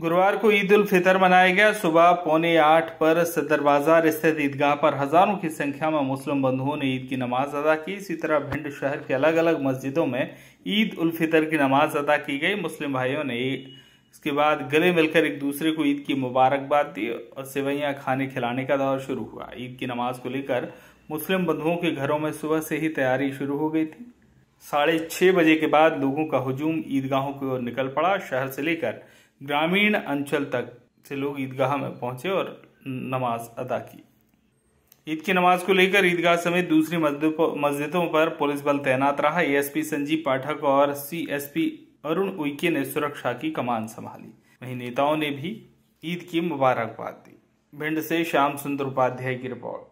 गुरुवार को ईद उल फितर मनाया गया सुबह पौने आठ पर सदर बाजार स्थित ईदगाह पर हजारों की संख्या में मुस्लिम बंधुओं ने ईद की नमाज अदा की इसी तरह भिंड शहर के अलग अलग मस्जिदों में ईद उल फितर की नमाज अदा की गई मुस्लिम भाइयों ने इसके बाद गले मिलकर एक दूसरे को ईद की मुबारकबाद दी और सेवैयाँ खाने खिलाने का दौर शुरू हुआ ईद की नमाज को लेकर मुस्लिम बंधुओं के घरों में सुबह से ही तैयारी शुरू हो गई थी साढ़े छः बजे के बाद लोगों का हजूम ईदगाहों की ओर निकल पड़ा शहर से लेकर ग्रामीण अंचल तक से लोग ईदगाह में पहुंचे और नमाज अदा की ईद की नमाज को लेकर ईदगाह समेत दूसरी मस्जिदों पर पुलिस बल तैनात रहा एएसपी संजीव पाठक और सीएसपी अरुण उइके ने सुरक्षा की कमान संभाली वहीं नेताओं ने भी ईद की मुबारकबाद दी भिंड से श्याम सुंदर उपाध्याय की रिपोर्ट